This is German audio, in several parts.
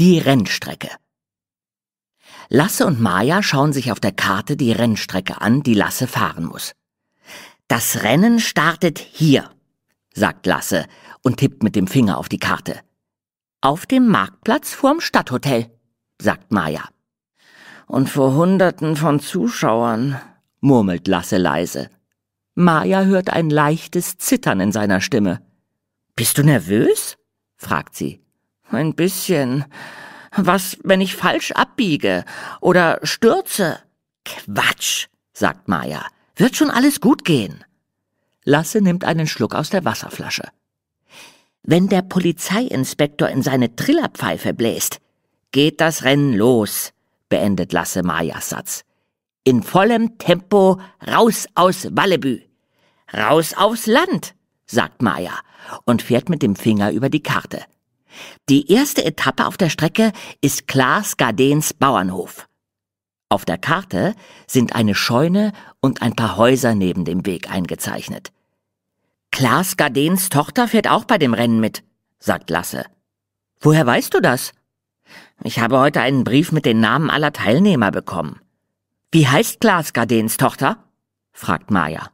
Die Rennstrecke. Lasse und Maja schauen sich auf der Karte die Rennstrecke an, die Lasse fahren muss. Das Rennen startet hier, sagt Lasse und tippt mit dem Finger auf die Karte. Auf dem Marktplatz vorm Stadthotel, sagt Maja. Und vor Hunderten von Zuschauern, murmelt Lasse leise. Maja hört ein leichtes Zittern in seiner Stimme. Bist du nervös? fragt sie. Ein bisschen. Was, wenn ich falsch abbiege oder stürze? Quatsch, sagt Maya. Wird schon alles gut gehen. Lasse nimmt einen Schluck aus der Wasserflasche. Wenn der Polizeiinspektor in seine Trillerpfeife bläst, geht das Rennen los, beendet Lasse Mayas Satz. In vollem Tempo raus aus Wallebü. Raus aufs Land, sagt Maya und fährt mit dem Finger über die Karte. Die erste Etappe auf der Strecke ist Klaas Gardens Bauernhof. Auf der Karte sind eine Scheune und ein paar Häuser neben dem Weg eingezeichnet. Klaas Gardens Tochter fährt auch bei dem Rennen mit, sagt Lasse. Woher weißt du das? Ich habe heute einen Brief mit den Namen aller Teilnehmer bekommen. Wie heißt Klaas Gardens Tochter? fragt Maya.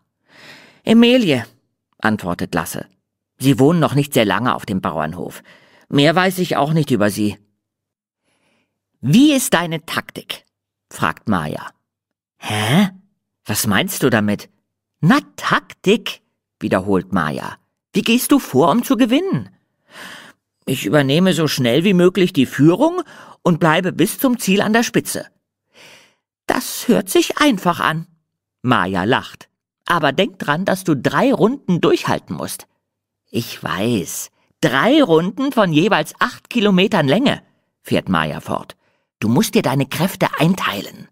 Emilie, antwortet Lasse. Sie wohnen noch nicht sehr lange auf dem Bauernhof. Mehr weiß ich auch nicht über sie. Wie ist deine Taktik? fragt Maya. Hä? Was meinst du damit? Na, Taktik, wiederholt Maya. Wie gehst du vor, um zu gewinnen? Ich übernehme so schnell wie möglich die Führung und bleibe bis zum Ziel an der Spitze. Das hört sich einfach an. Maya lacht. Aber denk dran, dass du drei Runden durchhalten musst. Ich weiß. Drei Runden von jeweils acht Kilometern Länge, fährt Maya fort. Du musst dir deine Kräfte einteilen.